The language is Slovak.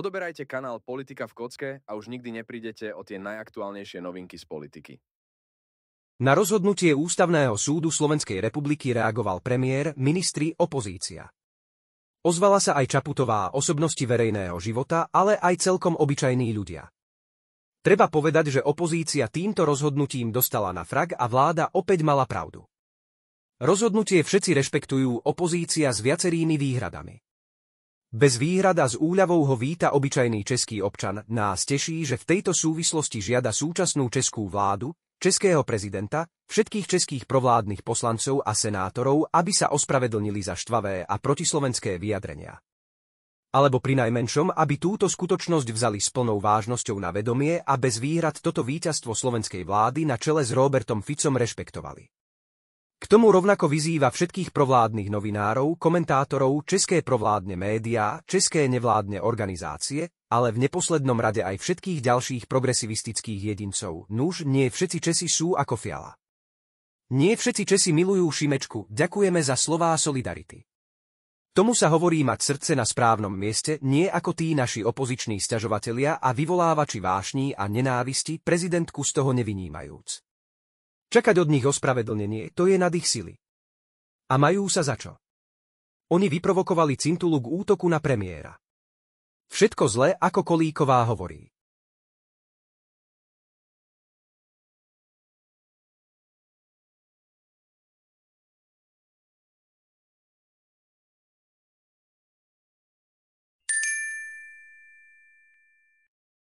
Odoberajte kanál Politika v kocke a už nikdy neprídete o tie najaktuálnejšie novinky z politiky. Na rozhodnutie Ústavného súdu Slovenskej republiky reagoval premiér, ministri, opozícia. Ozvala sa aj Čaputová osobnosti verejného života, ale aj celkom obyčajní ľudia. Treba povedať, že opozícia týmto rozhodnutím dostala na frag a vláda opäť mala pravdu. Rozhodnutie všetci rešpektujú opozícia s viacerými výhradami. Bez výhrad a s úľavou ho víta obyčajný český občan. Nás teší, že v tejto súvislosti žiada súčasnú českú vládu, českého prezidenta, všetkých českých provládnych poslancov a senátorov, aby sa ospravedlnili za štvavé a protislovenské vyjadrenia. Alebo pri najmenšom, aby túto skutočnosť vzali s plnou vážnosťou na vedomie a bez výhrad toto víťazstvo slovenskej vlády na čele s Robertom Ficom rešpektovali. K tomu rovnako vyzýva všetkých provládnych novinárov, komentátorov, české provládne médiá, české nevládne organizácie, ale v neposlednom rade aj všetkých ďalších progresivistických jedincov. Nuž, nie všetci Česi sú ako Fiala. Nie všetci Česi milujú Šimečku, ďakujeme za slová solidarity. Tomu sa hovorí mať srdce na správnom mieste, nie ako tí naši opoziční sťažovatelia a vyvolávači vášní a nenávisti prezidentku z toho nevinímajúc. Čakať od nich ospravedlnenie, to je nad ich sily. A majú sa za čo. Oni vyprovokovali Cintulu k útoku na premiéra. Všetko zlé, ako Kolíková hovorí.